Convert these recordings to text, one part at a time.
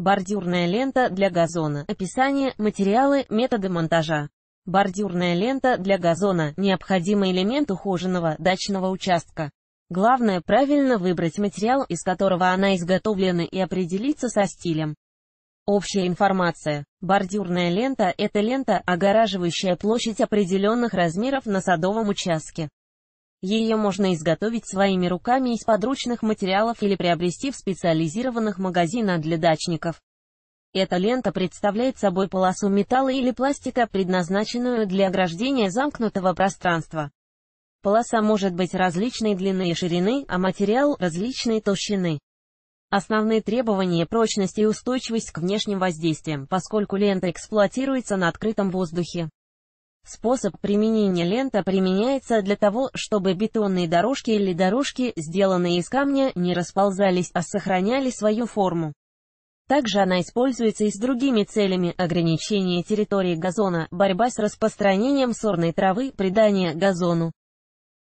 Бордюрная лента для газона. Описание, материалы, методы монтажа. Бордюрная лента для газона – необходимый элемент ухоженного дачного участка. Главное – правильно выбрать материал, из которого она изготовлена и определиться со стилем. Общая информация. Бордюрная лента – это лента, огораживающая площадь определенных размеров на садовом участке. Ее можно изготовить своими руками из подручных материалов или приобрести в специализированных магазинах для дачников. Эта лента представляет собой полосу металла или пластика, предназначенную для ограждения замкнутого пространства. Полоса может быть различной длины и ширины, а материал – различной толщины. Основные требования – прочность и устойчивость к внешним воздействиям, поскольку лента эксплуатируется на открытом воздухе. Способ применения лента применяется для того, чтобы бетонные дорожки или дорожки, сделанные из камня, не расползались, а сохраняли свою форму. Также она используется и с другими целями – ограничение территории газона, борьба с распространением сорной травы, придание газону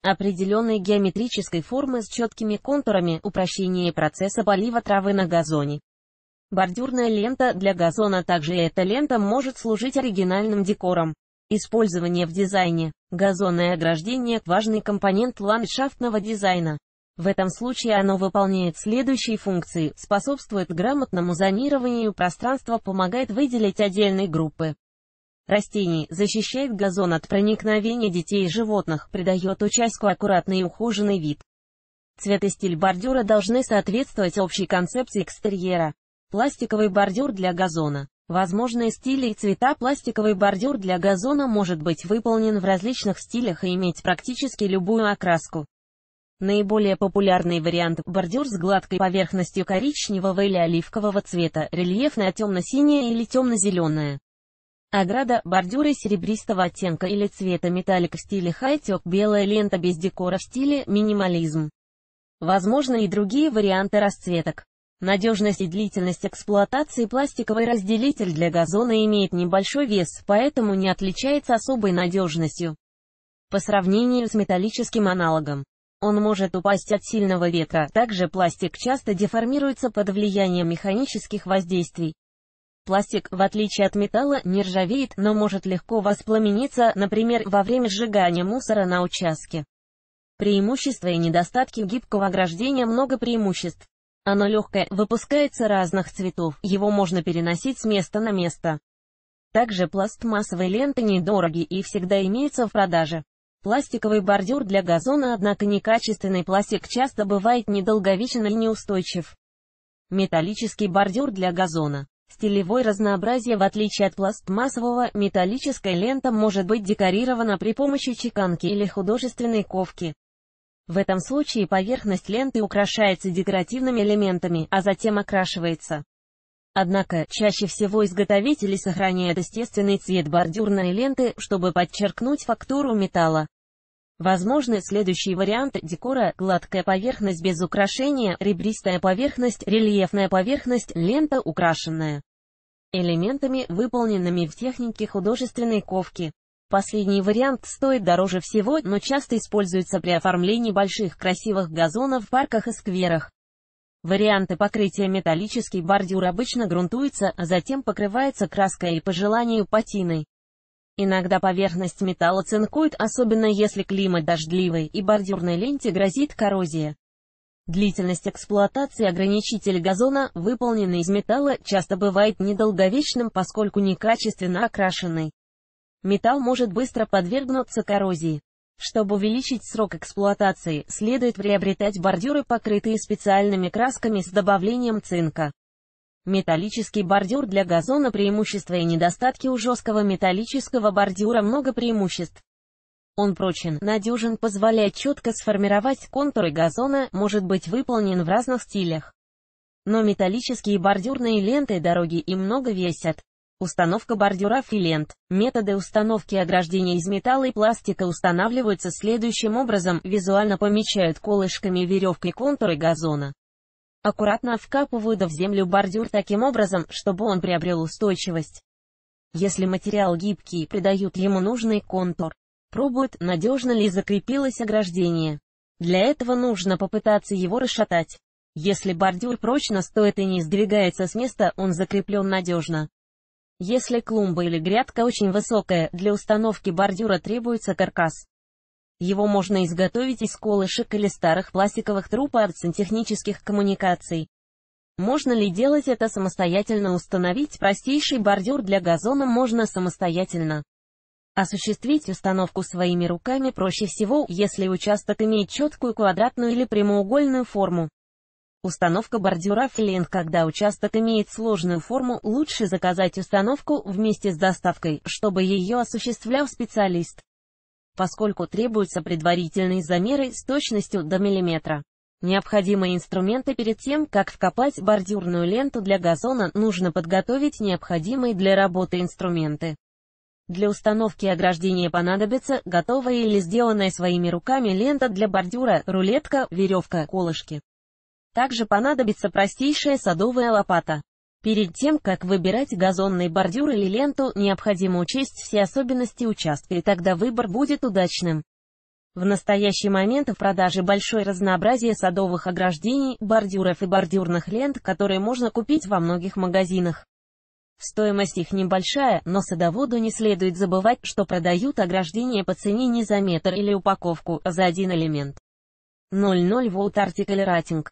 определенной геометрической формы с четкими контурами, упрощение процесса полива травы на газоне. Бордюрная лента для газона также эта лента может служить оригинальным декором. Использование в дизайне. Газонное ограждение – важный компонент ландшафтного дизайна. В этом случае оно выполняет следующие функции, способствует грамотному зонированию пространства, помогает выделить отдельные группы растений, защищает газон от проникновения детей и животных, придает участку аккуратный и ухоженный вид. Цвет и стиль бордюра должны соответствовать общей концепции экстерьера. Пластиковый бордюр для газона. Возможные стили и цвета пластиковый бордюр для газона может быть выполнен в различных стилях и иметь практически любую окраску. Наиболее популярный вариант – бордюр с гладкой поверхностью коричневого или оливкового цвета, рельефная темно-синяя или темно-зеленая. Ограда – бордюры серебристого оттенка или цвета металлик в стиле хай-тек, белая лента без декора в стиле минимализм. Возможно и другие варианты расцветок. Надежность и длительность эксплуатации пластиковый разделитель для газона имеет небольшой вес, поэтому не отличается особой надежностью. По сравнению с металлическим аналогом, он может упасть от сильного ветра, также пластик часто деформируется под влиянием механических воздействий. Пластик, в отличие от металла, не ржавеет, но может легко воспламениться, например, во время сжигания мусора на участке. Преимущества и недостатки гибкого ограждения много преимуществ. Оно легкое, выпускается разных цветов, его можно переносить с места на место. Также пластмассовые ленты недороги и всегда имеются в продаже. Пластиковый бордюр для газона, однако некачественный пластик часто бывает недолговечен и неустойчив. Металлический бордюр для газона. Стилевое разнообразие в отличие от пластмассового, металлическая лента может быть декорирована при помощи чеканки или художественной ковки. В этом случае поверхность ленты украшается декоративными элементами, а затем окрашивается. Однако, чаще всего изготовители сохраняют естественный цвет бордюрной ленты, чтобы подчеркнуть фактуру металла. Возможны следующие варианты декора – гладкая поверхность без украшения, ребристая поверхность, рельефная поверхность, лента украшенная элементами, выполненными в технике художественной ковки. Последний вариант стоит дороже всего, но часто используется при оформлении больших красивых газонов в парках и скверах. Варианты покрытия металлический бордюр обычно грунтуется, а затем покрывается краской и по желанию патиной. Иногда поверхность металла цинкует, особенно если климат дождливый и бордюрной ленте грозит коррозия. Длительность эксплуатации ограничитель газона, выполненный из металла, часто бывает недолговечным, поскольку некачественно окрашенный металл может быстро подвергнуться коррозии. Чтобы увеличить срок эксплуатации, следует приобретать бордюры, покрытые специальными красками с добавлением цинка. Металлический бордюр для газона преимущества и недостатки у жесткого металлического бордюра много преимуществ. Он прочен, надежен, позволяет четко сформировать контуры газона, может быть выполнен в разных стилях. Но металлические бордюрные ленты дороги и много весят. Установка бордюров и лент. Методы установки ограждения из металла и пластика устанавливаются следующим образом, визуально помечают колышками веревкой контуры газона. Аккуратно вкапывают в землю бордюр таким образом, чтобы он приобрел устойчивость. Если материал гибкий, придают ему нужный контур. Пробуют, надежно ли закрепилось ограждение. Для этого нужно попытаться его расшатать. Если бордюр прочно стоит и не сдвигается с места, он закреплен надежно. Если клумба или грядка очень высокая, для установки бордюра требуется каркас. Его можно изготовить из колышек или старых пластиковых труб от сантехнических коммуникаций. Можно ли делать это самостоятельно? Установить простейший бордюр для газона можно самостоятельно. Осуществить установку своими руками проще всего, если участок имеет четкую квадратную или прямоугольную форму. Установка бордюра филинг Когда участок имеет сложную форму, лучше заказать установку вместе с доставкой, чтобы ее осуществлял специалист. Поскольку требуются предварительные замеры с точностью до миллиметра. Необходимые инструменты перед тем, как вкопать бордюрную ленту для газона, нужно подготовить необходимые для работы инструменты. Для установки ограждения понадобится готовая или сделанная своими руками лента для бордюра, рулетка, веревка, колышки. Также понадобится простейшая садовая лопата. Перед тем, как выбирать газонный бордюр или ленту, необходимо учесть все особенности участка, и тогда выбор будет удачным. В настоящий момент в продаже большое разнообразие садовых ограждений, бордюров и бордюрных лент, которые можно купить во многих магазинах. Стоимость их небольшая, но садоводу не следует забывать, что продают ограждения по цене не за метр или упаковку, а за один элемент. 00 Volt Article Rating